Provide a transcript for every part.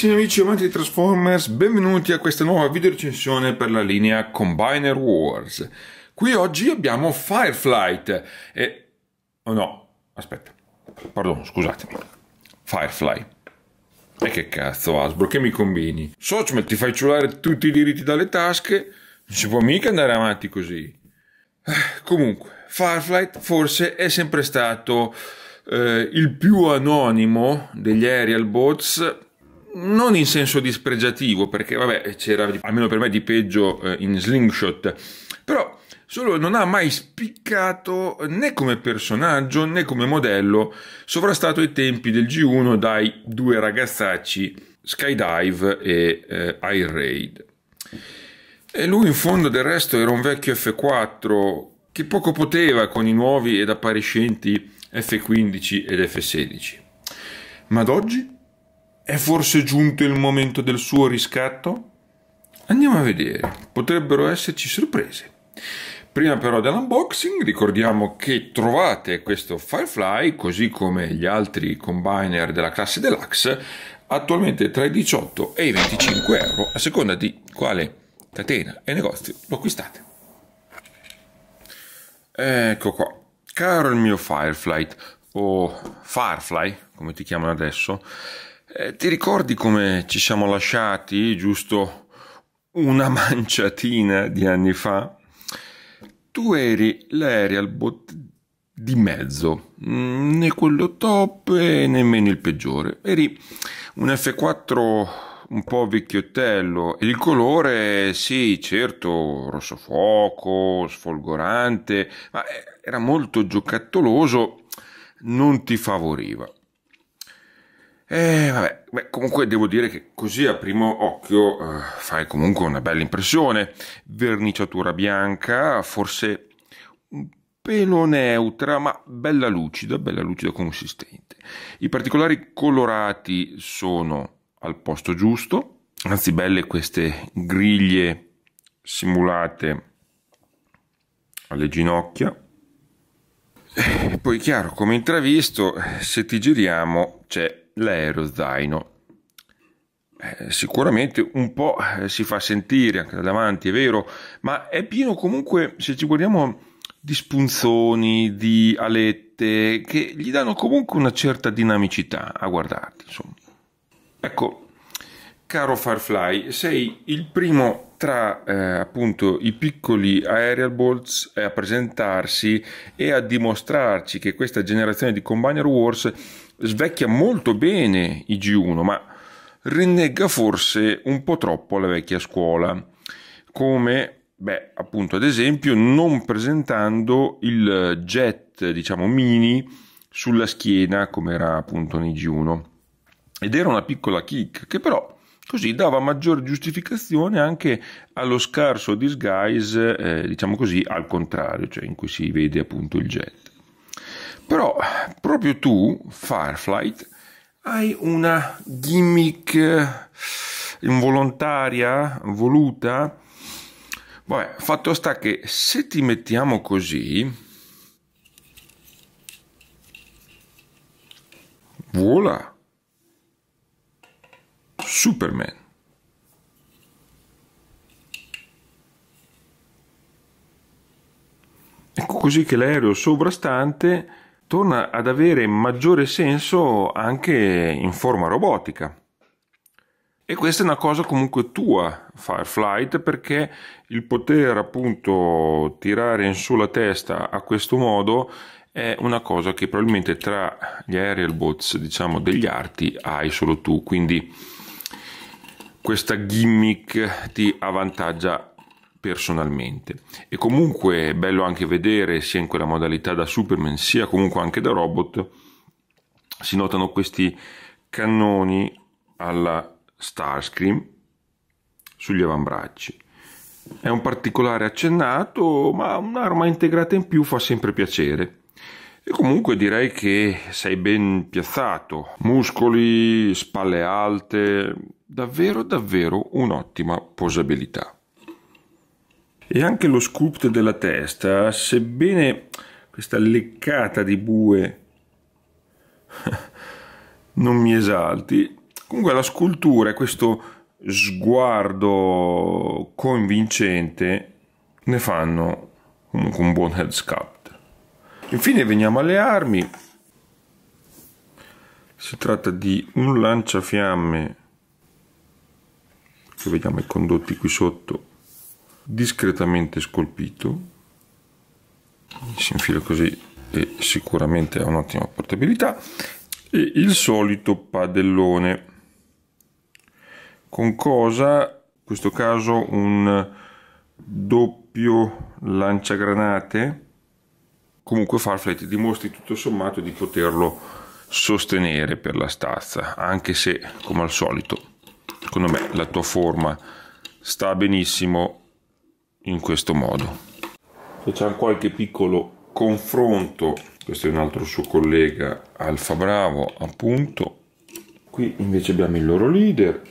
Carissimi amici amanti di Transformers, benvenuti a questa nuova video recensione per la linea Combiner Wars. Qui oggi abbiamo Fireflight e... Oh no, aspetta, perdono, scusatemi. Firefly. E che cazzo Asbro, che mi combini? Socmet ti fai ciulare tutti i diritti dalle tasche, non si può mica andare avanti così. Eh, comunque, Fireflight forse è sempre stato... Eh, il più anonimo degli aerial bots non in senso dispregiativo, perché vabbè, c'era almeno per me di peggio eh, in Slingshot, però solo non ha mai spiccato né come personaggio né come modello, sovrastato ai tempi del G1 dai due ragazzacci Skydive e eh, Air Raid. E lui in fondo del resto era un vecchio F4 che poco poteva con i nuovi ed appariscenti F15 ed F16. Ma ad oggi è forse giunto il momento del suo riscatto? Andiamo a vedere, potrebbero esserci sorprese. Prima però dell'unboxing ricordiamo che trovate questo Firefly, così come gli altri combiner della classe Deluxe, attualmente tra i 18 e i 25 euro, a seconda di quale catena e negozio lo acquistate. Ecco qua, caro il mio Firefly, o Firefly, come ti chiamano adesso, eh, ti ricordi come ci siamo lasciati giusto una manciatina di anni fa? Tu eri l'aerial bot di mezzo, mm, né quello top e nemmeno il peggiore. Eri un F4 un po' vecchiottello. Il colore, sì, certo, rosso fuoco, sfolgorante, ma eh, era molto giocattoloso, non ti favoriva. Eh, vabbè, beh, comunque devo dire che così a primo occhio eh, fai comunque una bella impressione. Verniciatura bianca, forse un pelo neutra, ma bella lucida, bella lucida consistente. I particolari colorati sono al posto giusto, anzi belle queste griglie simulate alle ginocchia. E eh, poi chiaro, come intravisto, se ti giriamo c'è l'aerozaino. Eh, sicuramente un po' eh, si fa sentire anche da davanti, è vero, ma è pieno comunque, se ci guardiamo, di spunzoni, di alette, che gli danno comunque una certa dinamicità a guardarli. Insomma. Ecco, caro Firefly, sei il primo tra eh, appunto i piccoli aerial bolts a presentarsi e a dimostrarci che questa generazione di Combiner Wars svecchia molto bene i G1, ma rinnega forse un po' troppo la vecchia scuola, come beh, appunto, ad esempio, non presentando il jet, diciamo, mini sulla schiena, come era appunto nei G1. Ed era una piccola kick che però così dava maggiore giustificazione anche allo scarso disguise, eh, diciamo così, al contrario, cioè in cui si vede appunto il jet. Però proprio tu, Fireflight, hai una gimmick eh, involontaria, voluta. Vabbè, fatto sta che se ti mettiamo così, vola Superman. Ecco così che l'aereo sovrastante torna ad avere maggiore senso anche in forma robotica. E questa è una cosa comunque tua, Fireflight, perché il poter appunto tirare in su la testa a questo modo è una cosa che probabilmente tra gli aerial bots, diciamo, degli arti hai solo tu, quindi questa gimmick ti avvantaggia personalmente. E comunque è bello anche vedere sia in quella modalità da Superman sia comunque anche da robot si notano questi cannoni alla Starscream sugli avambracci. È un particolare accennato, ma un'arma integrata in più fa sempre piacere. E comunque direi che sei ben piazzato, muscoli, spalle alte, davvero davvero un'ottima posabilità e anche lo sculpt della testa, sebbene questa leccata di bue non mi esalti, comunque la scultura e questo sguardo convincente ne fanno comunque un buon head sculpt. Infine veniamo alle armi, si tratta di un lanciafiamme che vediamo i condotti qui sotto discretamente scolpito si infila così e sicuramente ha un'ottima portabilità e il solito padellone con cosa in questo caso un doppio lanciagranate comunque Farflight dimostri tutto sommato di poterlo sostenere per la stazza anche se come al solito secondo me la tua forma sta benissimo in questo modo. Facciamo qualche piccolo confronto, questo è un altro suo collega Alfa Bravo appunto, qui invece abbiamo il loro leader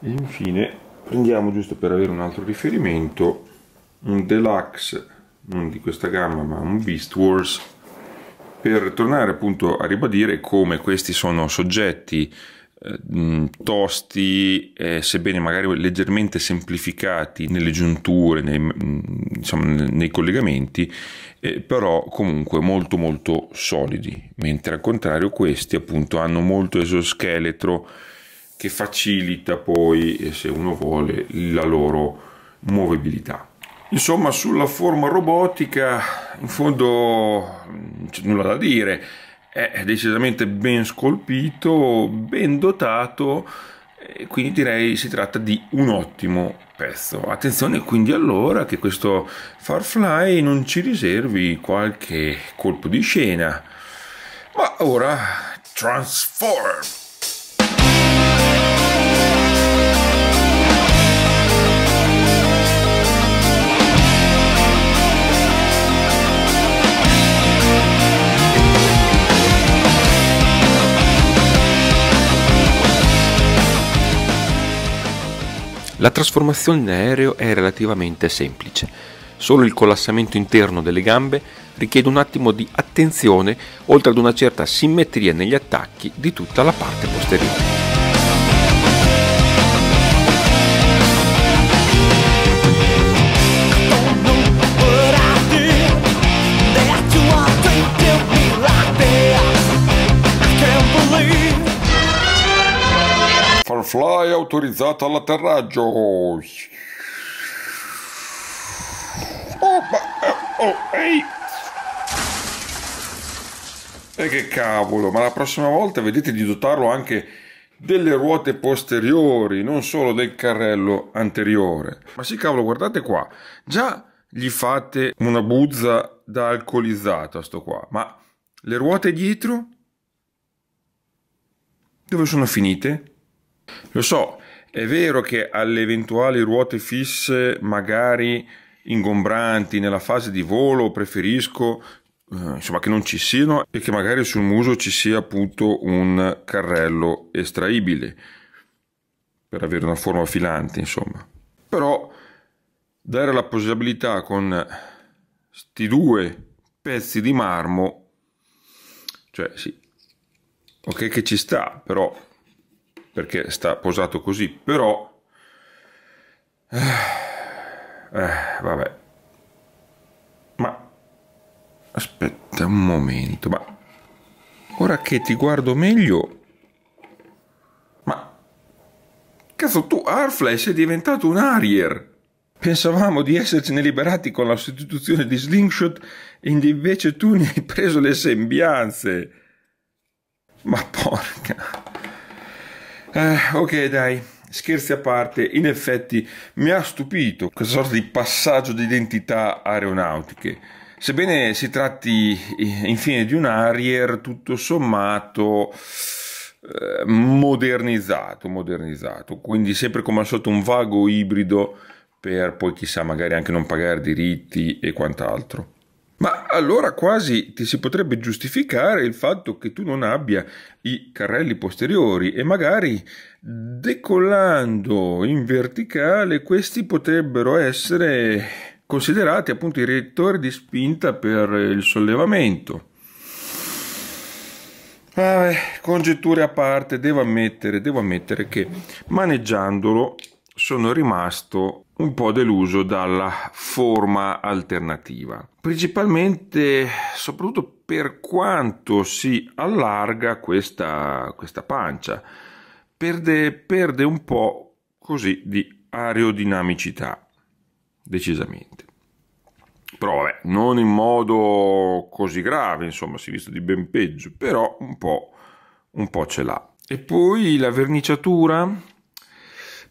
e infine prendiamo giusto per avere un altro riferimento un deluxe non di questa gamma ma un beast wars per tornare appunto a ribadire come questi sono soggetti eh, mm, tosti, eh, sebbene magari leggermente semplificati nelle giunture, nei, diciamo, nei collegamenti, eh, però comunque molto molto solidi, mentre al contrario questi appunto hanno molto esoscheletro che facilita poi, eh, se uno vuole, la loro movibilità. Insomma, sulla forma robotica, in fondo mm, nulla da dire è decisamente ben scolpito, ben dotato, quindi direi si tratta di un ottimo pezzo. Attenzione quindi allora che questo Farfly non ci riservi qualche colpo di scena. Ma ora Transform! La trasformazione in aereo è relativamente semplice, solo il collassamento interno delle gambe richiede un attimo di attenzione oltre ad una certa simmetria negli attacchi di tutta la parte posteriore. autorizzato all'atterraggio. Oh, ma, eh, oh, ehi! E che cavolo, ma la prossima volta vedete di dotarlo anche delle ruote posteriori, non solo del carrello anteriore. Ma sì, cavolo, guardate qua, già gli fate una buzza da alcolizzato a sto qua, ma le ruote dietro dove sono finite? Lo so, è vero che alle eventuali ruote fisse, magari ingombranti nella fase di volo, preferisco eh, insomma che non ci siano e che magari sul muso ci sia appunto un carrello estraibile per avere una forma filante, insomma. Però dare la possibilità con questi due pezzi di marmo, cioè sì, ok che ci sta, però perché sta posato così, però... Eh, eh, vabbè. Ma... Aspetta un momento, ma... Ora che ti guardo meglio... Ma... Cazzo, tu Arfly sei diventato un Harrier! Pensavamo di essercene liberati con la sostituzione di Slingshot e invece tu ne hai preso le sembianze. Ma porca... Eh, ok, dai, scherzi a parte, in effetti mi ha stupito questa sorta di passaggio di identità aeronautiche. Sebbene si tratti eh, infine di un Harrier tutto sommato eh, modernizzato, modernizzato, quindi sempre come al solito un vago ibrido per poi chissà magari anche non pagare diritti e quant'altro. Ma allora quasi ti si potrebbe giustificare il fatto che tu non abbia i carrelli posteriori e magari decollando in verticale questi potrebbero essere considerati appunto i reattori di spinta per il sollevamento. Ah, congetture a parte, devo ammettere, devo ammettere che maneggiandolo sono rimasto un po' deluso dalla forma alternativa, principalmente soprattutto per quanto si allarga questa, questa pancia, perde, perde un po' così di aerodinamicità, decisamente. Però vabbè, non in modo così grave, insomma, si è visto di ben peggio, però un po', un po' ce l'ha. E poi la verniciatura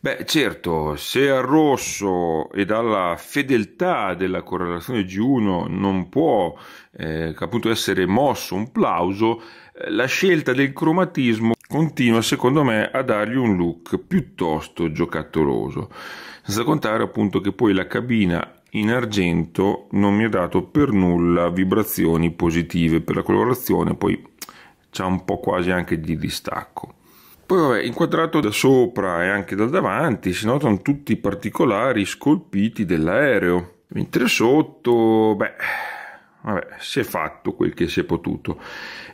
Beh, certo, se al rosso e dalla fedeltà della correlazione G1 non può eh, appunto essere mosso un plauso, eh, la scelta del cromatismo continua secondo me a dargli un look piuttosto giocattoloso, senza contare appunto che poi la cabina in argento non mi ha dato per nulla vibrazioni positive per la colorazione, poi c'è un po' quasi anche di distacco. Poi vabbè, inquadrato da sopra e anche dal davanti si notano tutti i particolari scolpiti dell'aereo, mentre sotto, beh, vabbè, si è fatto quel che si è potuto.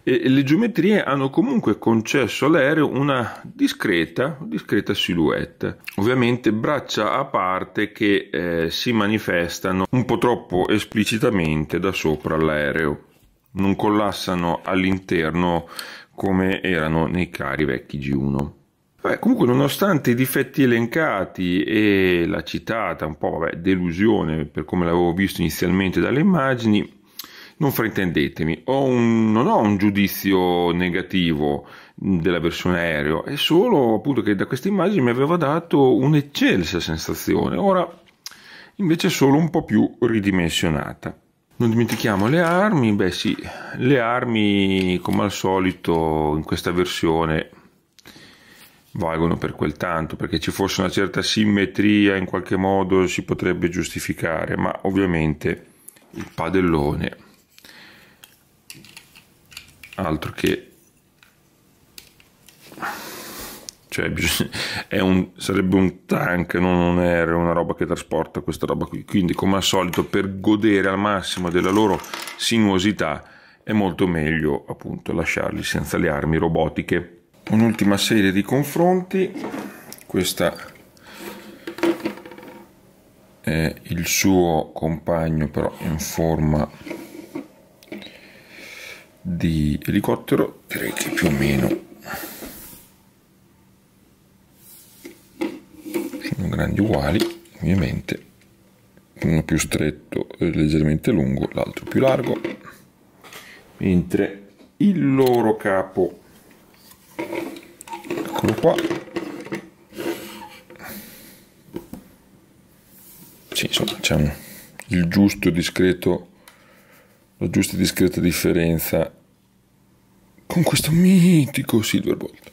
E le geometrie hanno comunque concesso all'aereo una discreta, discreta silhouette. Ovviamente braccia a parte che eh, si manifestano un po' troppo esplicitamente da sopra all'aereo non collassano all'interno come erano nei cari vecchi G1. Beh, comunque, nonostante i difetti elencati e la citata un po' vabbè, delusione per come l'avevo visto inizialmente dalle immagini, non fraintendetemi, ho un, non ho un giudizio negativo della versione aereo, è solo appunto che da queste immagini mi aveva dato un'eccelsa sensazione, ora invece è solo un po' più ridimensionata. Non dimentichiamo le armi, beh sì, le armi come al solito in questa versione valgono per quel tanto, perché ci fosse una certa simmetria in qualche modo si potrebbe giustificare, ma ovviamente il padellone altro che Cioè, un, sarebbe un tank, non un aereo, una roba che trasporta questa roba qui. Quindi, come al solito, per godere al massimo della loro sinuosità, è molto meglio appunto lasciarli senza le armi robotiche. Un'ultima serie di confronti. Questa è il suo compagno, però in forma di elicottero. Direi che più o meno grandi uguali, ovviamente, uno più stretto e leggermente lungo, l'altro più largo, mentre il loro capo, eccolo qua, sì, insomma, c'è diciamo, un, il giusto discreto, la giusta discreta differenza con questo mitico Silverbolt.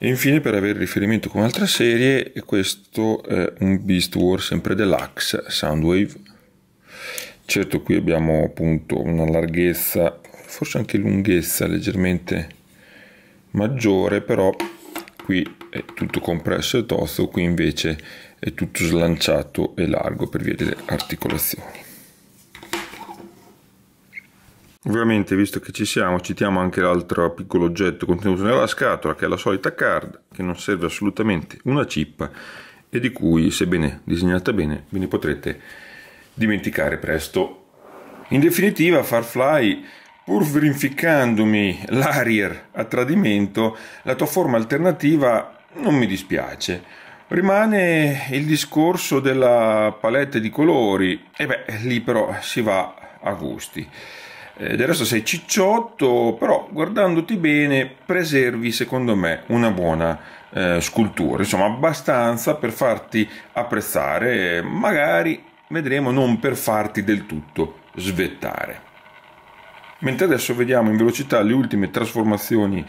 E infine per avere riferimento con un'altra serie, questo è un Beast War sempre deluxe Soundwave. Certo qui abbiamo appunto una larghezza, forse anche lunghezza leggermente maggiore, però qui è tutto compresso e tozzo, qui invece è tutto slanciato e largo per via delle articolazioni. Ovviamente, visto che ci siamo, citiamo anche l'altro piccolo oggetto contenuto nella scatola, che è la solita card, che non serve assolutamente una cippa e di cui, sebbene disegnata bene, ve ne potrete dimenticare presto. In definitiva, Farfly Pur verificandomi l'Arier a tradimento, la tua forma alternativa non mi dispiace. Rimane il discorso della palette di colori, e beh, lì però si va a gusti eh, del resto sei cicciotto, però guardandoti bene preservi secondo me una buona eh, scultura, insomma abbastanza per farti apprezzare, magari vedremo non per farti del tutto svettare. Mentre adesso vediamo in velocità le ultime trasformazioni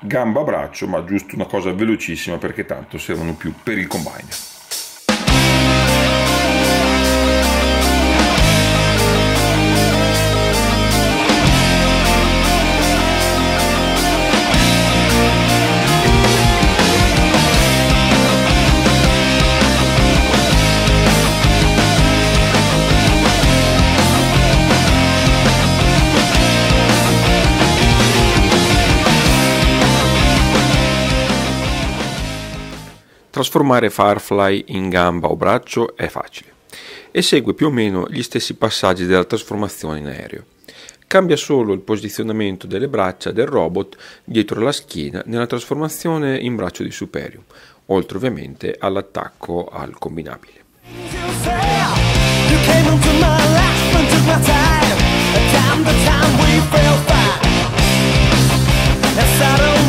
gamba-braccio, ma giusto una cosa velocissima perché tanto servono più per il combine. Trasformare Firefly in gamba o braccio è facile e segue più o meno gli stessi passaggi della trasformazione in aereo. Cambia solo il posizionamento delle braccia del robot dietro la schiena nella trasformazione in braccio di Superium, oltre ovviamente all'attacco al combinabile.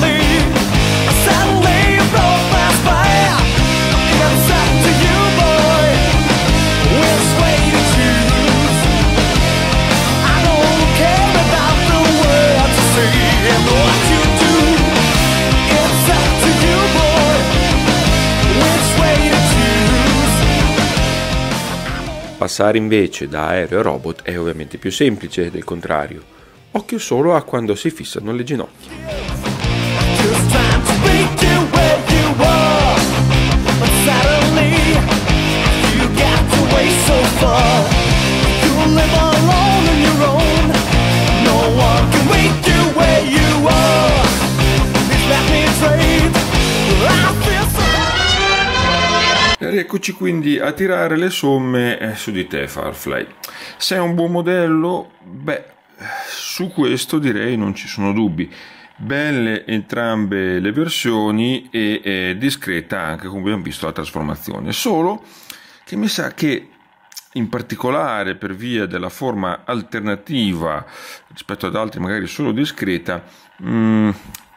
You Passare invece da aereo a robot è ovviamente più semplice del contrario. Occhio solo a quando si fissano le ginocchia. Just Rieccoci quindi a tirare le somme eh, su di te, Farfly. Sei un buon modello? Beh, su questo direi non ci sono dubbi. Belle entrambe le versioni e, eh, discreta anche come abbiamo visto la trasformazione, solo che mi sa che in particolare per via della forma alternativa rispetto ad altri magari solo discreta, mh, mm,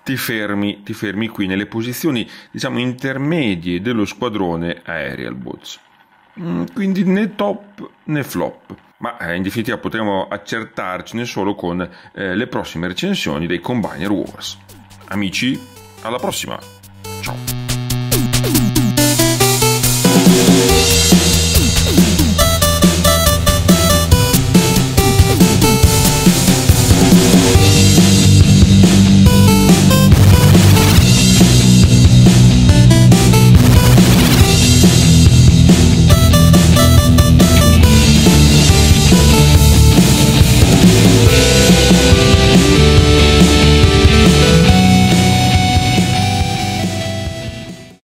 ti fermi, ti fermi qui nelle posizioni diciamo intermedie dello squadrone Aerial Boats. Mm, quindi né top né flop ma eh, in definitiva potremo accertarcene solo con eh, le prossime recensioni dei Combiner Wars. Amici, alla prossima!